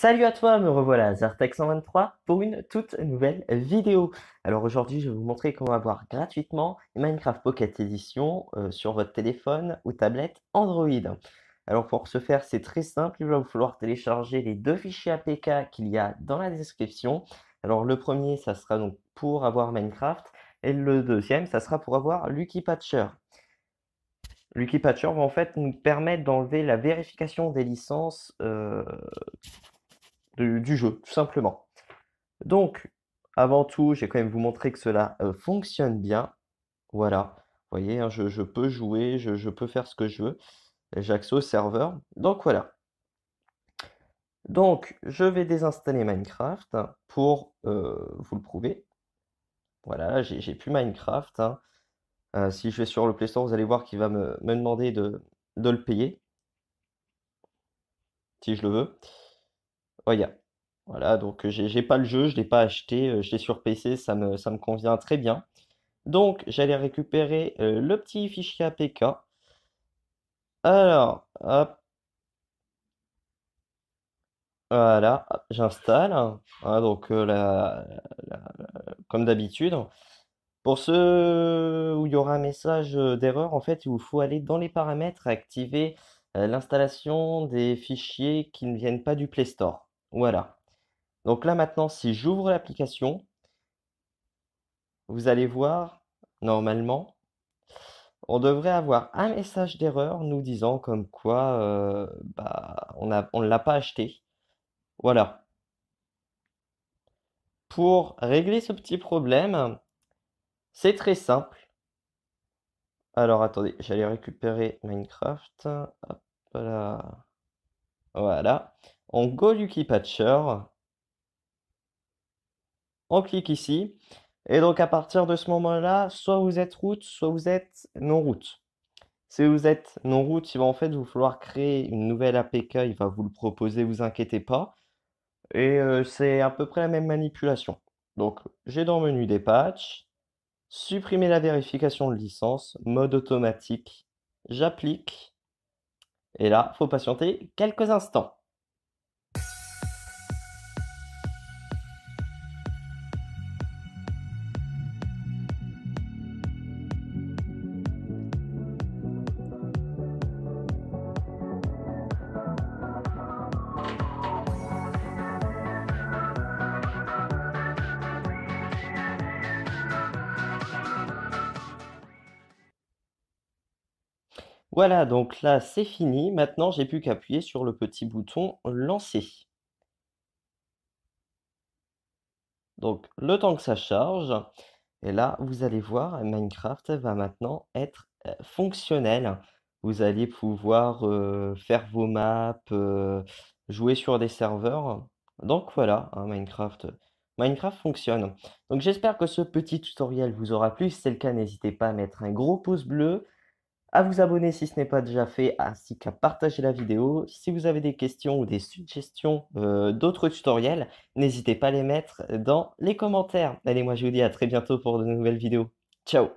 Salut à toi, me revoilà Zartex 123 pour une toute nouvelle vidéo. Alors aujourd'hui, je vais vous montrer comment avoir gratuitement Minecraft Pocket Edition euh, sur votre téléphone ou tablette Android. Alors pour ce faire, c'est très simple, il va vous falloir télécharger les deux fichiers APK qu'il y a dans la description. Alors le premier, ça sera donc pour avoir Minecraft et le deuxième, ça sera pour avoir Lucky Patcher. Lucky Patcher va en fait nous permettre d'enlever la vérification des licences euh du, jeu, tout simplement. Donc, avant tout, j'ai quand même vous montrer que cela euh, fonctionne bien. Voilà, vous voyez, hein, je, je, peux jouer, je, peux faire ce que je veux. accès au serveur. Donc voilà. Donc, je vais désinstaller Minecraft pour euh, vous le prouver. Voilà, j'ai plus Minecraft. Hein. Euh, si je vais sur le Play Store, vous allez voir qu'il va me, demander de, de, le payer. Si je le veux. Oh, voilà, donc j'ai pas le jeu, je l'ai pas acheté, je l'ai sur PC, ça me, ça me convient très bien. Donc j'allais récupérer le petit fichier APK. Alors, hop. Voilà, j'installe. Hein, donc comme d'habitude. Pour ceux où il y aura un message d'erreur, en fait, il vous faut aller dans les paramètres activer l'installation des fichiers qui ne viennent pas du Play Store. Voilà. Donc là maintenant, si j'ouvre l'application, vous allez voir, normalement, on devrait avoir un message d'erreur nous disant comme quoi euh, bah, on ne l'a pas acheté. Voilà. Pour régler ce petit problème, c'est très simple. Alors attendez, j'allais récupérer Minecraft. Hop voilà. On go Lucky Patcher. On clique ici. Et donc à partir de ce moment-là, soit vous êtes route, soit vous êtes non route. Si vous êtes non route, il va en fait vous falloir créer une nouvelle APK, il va vous le proposer, vous inquiétez pas. Et euh, c'est à peu près la même manipulation. Donc j'ai dans le menu des patchs, supprimer la vérification de licence, mode automatique, j'applique, et là, faut patienter quelques instants. Voilà, donc là, c'est fini. Maintenant, j'ai plus qu'à appuyer sur le petit bouton lancer. Donc, le temps que ça charge, et là, vous allez voir, Minecraft va maintenant être euh, fonctionnel. Vous allez pouvoir euh, faire vos maps, euh, jouer sur des serveurs. Donc voilà, hein, Minecraft. Minecraft fonctionne. Donc j'espère que ce petit tutoriel vous aura plu. Si c'est le cas, n'hésitez pas à mettre un gros pouce bleu, à vous abonner si ce n'est pas déjà fait, ainsi qu'à partager la vidéo. Si vous avez des questions ou des suggestions euh, d'autres tutoriels, n'hésitez pas à les mettre dans les commentaires. Allez, moi je vous dis à très bientôt pour de nouvelles vidéos. Ciao